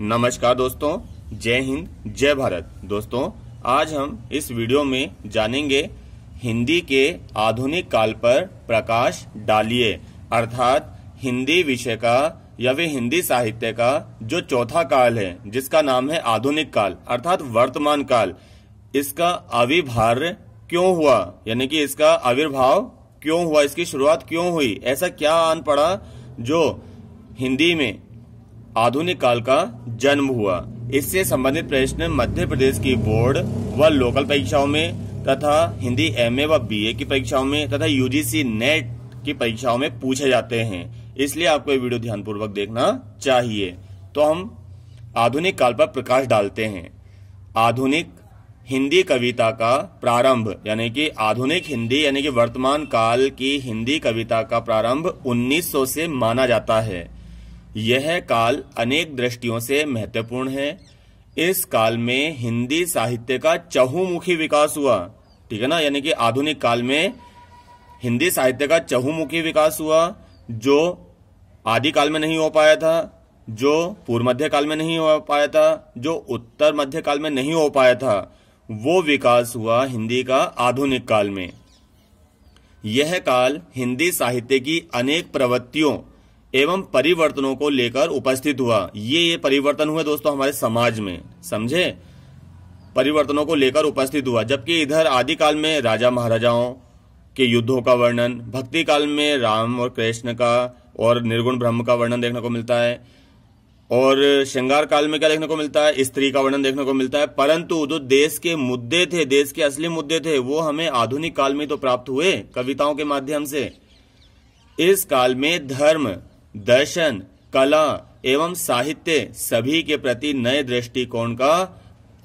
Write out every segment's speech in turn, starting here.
नमस्कार दोस्तों जय हिंद जय भारत दोस्तों आज हम इस वीडियो में जानेंगे हिंदी के आधुनिक काल पर प्रकाश डालिए अर्थात हिंदी विषय का या वे हिंदी साहित्य का जो चौथा काल है जिसका नाम है आधुनिक काल अर्थात वर्तमान काल इसका अविभार्य क्यों हुआ यानी कि इसका आविर्भाव क्यों हुआ इसकी शुरुआत क्यों हुई ऐसा क्या आन पड़ा जो हिंदी में आधुनिक काल का जन्म हुआ इससे संबंधित प्रश्न मध्य प्रदेश की बोर्ड व लोकल परीक्षाओं में तथा हिंदी एमए व बीए की परीक्षाओं में तथा यूजीसी नेट की परीक्षाओं में पूछे जाते हैं इसलिए आपको ये वीडियो ध्यानपूर्वक देखना चाहिए तो हम आधुनिक काल पर प्रकाश डालते हैं आधुनिक हिंदी कविता का प्रारंभ यानी कि आधुनिक हिंदी यानी कि वर्तमान काल की हिंदी कविता का प्रारंभ 1900 से माना जाता है यह काल अनेक दृष्टियों से महत्वपूर्ण है इस काल में हिंदी साहित्य का चहुमुखी विकास हुआ ठीक है ना यानी कि आधुनिक काल में हिंदी साहित्य का चहुमुखी विकास हुआ जो आदि काल में नहीं हो पाया था जो पूर्व मध्य काल में नहीं हो पाया था जो उत्तर मध्य काल में नहीं हो पाया था वो विकास हुआ हिंदी का आधुनिक काल में यह काल हिंदी साहित्य की अनेक प्रवृत्तियों एवं परिवर्तनों को लेकर उपस्थित हुआ ये ये परिवर्तन हुए दोस्तों हमारे समाज में समझे परिवर्तनों को लेकर उपस्थित हुआ जबकि इधर आदिकाल में राजा महाराजाओं के युद्धों का वर्णन भक्ति काल में राम और कृष्ण का और निर्गुण ब्रह्म का वर्णन देखने को मिलता है और श्रृंगार काल में क्या देखने को मिलता है स्त्री का वर्णन देखने को मिलता है परंतु जो देश के मुद्दे थे देश के असली मुद्दे थे वो हमें आधुनिक काल में तो प्राप्त हुए कविताओं के माध्यम से इस काल में धर्म दर्शन कला एवं साहित्य सभी के प्रति नए दृष्टिकोण का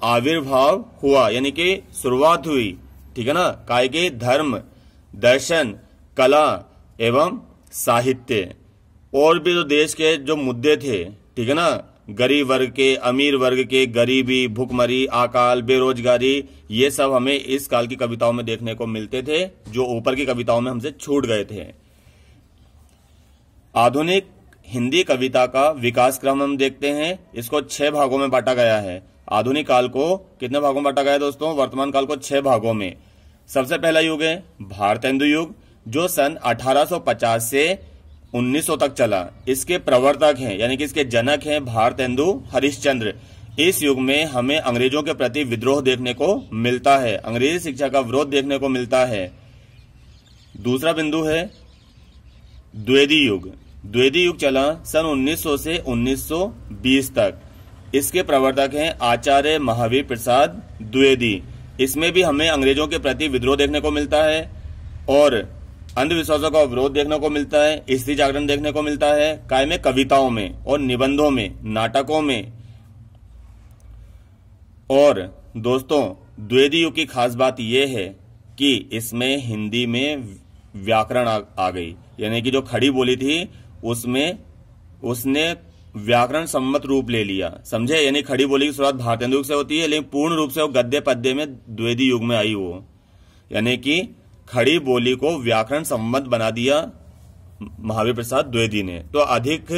आविर्भाव हुआ यानी कि शुरुआत हुई ठीक है ना काय के धर्म दर्शन कला एवं साहित्य और भी जो तो देश के जो मुद्दे थे ठीक है ना गरीब वर्ग के अमीर वर्ग के गरीबी भूखमरी अकाल बेरोजगारी ये सब हमें इस काल की कविताओं में देखने को मिलते थे जो ऊपर की कविताओं में हमसे छूट गए थे आधुनिक हिंदी कविता का विकास क्रम हम देखते हैं इसको छह भागों में बांटा गया है आधुनिक काल को कितने भागों में बांटा गया है दोस्तों वर्तमान काल को छह भागों में सबसे पहला युग है भारतेंदु युग जो सन 1850 से 1900 तक चला इसके प्रवर्तक हैं यानी कि इसके जनक हैं भारतेंदु हरिश्चंद्र इस युग में हमें अंग्रेजों के प्रति विद्रोह देखने को मिलता है अंग्रेजी शिक्षा का विरोध देखने को मिलता है दूसरा बिंदु है द्वेदी युग द्वेदी युग चला सन 1900 से 1920 तक इसके प्रवर्तक हैं आचार्य महावीर प्रसाद द्वेदी इसमें भी हमें अंग्रेजों के प्रति विद्रोह देखने को मिलता है और अंधविश्वासों का विरोध देखने को मिलता है स्त्री जागरण देखने को मिलता है काय में कविताओं में और निबंधों में नाटकों में और दोस्तों द्वेदी युग की खास बात यह है कि इसमें हिंदी में व्याकरण आ गई यानी कि जो खड़ी बोली थी उसमें उसने व्याकरण सम्मत रूप ले लिया समझे यानी खड़ी बोली की शुरुआत भारतेंदु युग से होती है लेकिन पूर्ण रूप से वो गद्य पद्य में द्वेदी युग में आई वो यानी कि खड़ी बोली को व्याकरण सम्मत बना दिया महावीर प्रसाद द्वेदी ने तो अधिक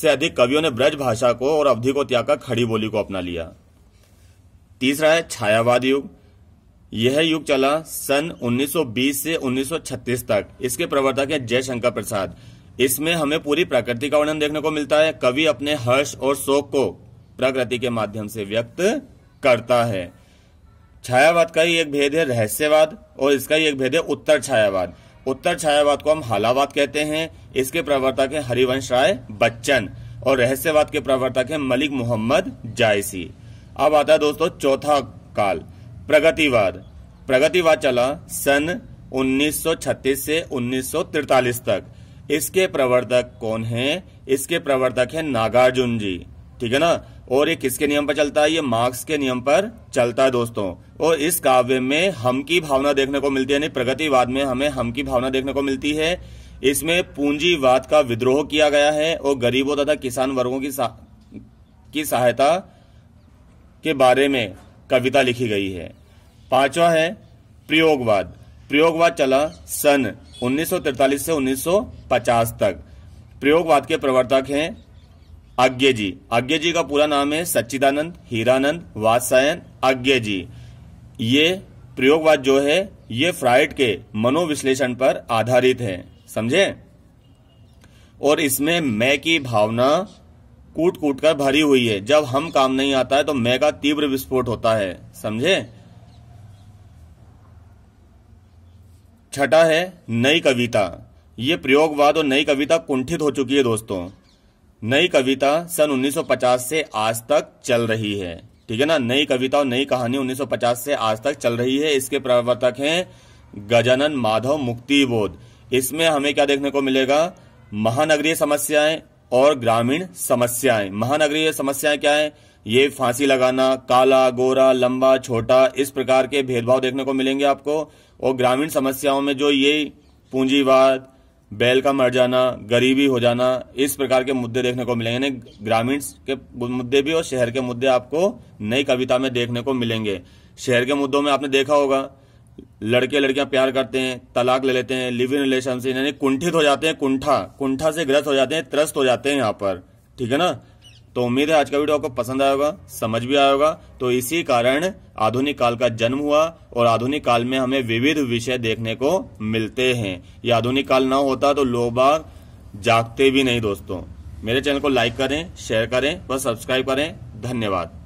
से अधिक कवियों ने ब्रज भाषा को और अवधि को त्याग कर खड़ी बोली को अपना लिया तीसरा है छायावाद युग यह युग चला सन 1920 से 1936 तक इसके प्रवर्तक है जयशंकर प्रसाद इसमें हमें पूरी प्रकृति का वर्णन देखने को मिलता है कवि अपने हर्ष और शोक को प्रकृति के माध्यम से व्यक्त करता है छायावाद का ही एक भेद है रहस्यवाद और इसका ही एक भेद है उत्तर छायावाद उत्तर छायावाद को हम हालावाद कहते हैं इसके प्रवर्तक है हरिवंश राय बच्चन और रहस्यवाद के प्रवर्तक है मलिक मोहम्मद जायसी अब आता है दोस्तों चौथा काल प्रगतिवाद प्रगतिवाद चला सन 1936 से 1943 तक इसके प्रवर्तक कौन है इसके प्रवर्तक है नागार्जुन जी ठीक है ना और ये किसके नियम पर चलता है ये मार्क्स के नियम पर चलता है दोस्तों और इस काव्य में हम की भावना देखने को मिलती है यानी प्रगतिवाद में हमें हम की भावना देखने को मिलती है इसमें पूंजीवाद का विद्रोह किया गया है और गरीबों तथा किसान वर्गों की सा, की सहायता के बारे में कविता लिखी गई है पांचवा है प्रयोगवाद प्रयोगवाद चला सन 1943 से 1950 तक प्रयोगवाद के प्रवर्तक हैं आज्ञे जी आज्ञे जी का पूरा नाम है सच्चिदानंद हीरानंद वासायन आज्ञे जी ये प्रयोगवाद जो है ये फ्राइड के मनोविश्लेषण पर आधारित है समझे और इसमें मैं की भावना कूट कूट कर भरी हुई है जब हम काम नहीं आता है तो मैं का तीव्र विस्फोट होता है समझे छठा है नई कविता ये प्रयोगवाद और नई कविता कुंठित हो चुकी है दोस्तों नई कविता सन 1950 से आज तक चल रही है ठीक है ना नई कविता और नई कहानी 1950 से आज तक चल रही है इसके प्रवर्तक हैं गजानन माधव मुक्ति बोध इसमें हमें क्या देखने को मिलेगा महानगरीय समस्याएं और ग्रामीण समस्याएं महानगरीय समस्याएं क्या है ये फांसी लगाना काला गोरा लंबा छोटा इस प्रकार के भेदभाव देखने को मिलेंगे आपको और ग्रामीण समस्याओं में जो ये पूंजीवाद बैल का मर जाना गरीबी हो जाना इस प्रकार के मुद्दे देखने को मिलेंगे यानी ग्रामीण के मुद्दे भी और शहर के मुद्दे आपको नई कविता में देखने को मिलेंगे शहर के मुद्दों में आपने देखा होगा लड़के लड़कियां प्यार करते हैं तलाक ले लेते हैं लिव इन रिलेशनशिप यानी कुंठित हो जाते हैं कुंठा कुंठा से ग्रस्त हो जाते हैं त्रस्त हो जाते हैं यहाँ पर ठीक है ना तो उम्मीद है आज का वीडियो आपको पसंद आया होगा समझ भी आया होगा तो इसी कारण आधुनिक काल का जन्म हुआ और आधुनिक काल में हमें विविध विषय देखने को मिलते हैं ये आधुनिक काल ना होता तो लोग बाग जागते भी नहीं दोस्तों मेरे चैनल को लाइक करें शेयर करें व सब्सक्राइब करें धन्यवाद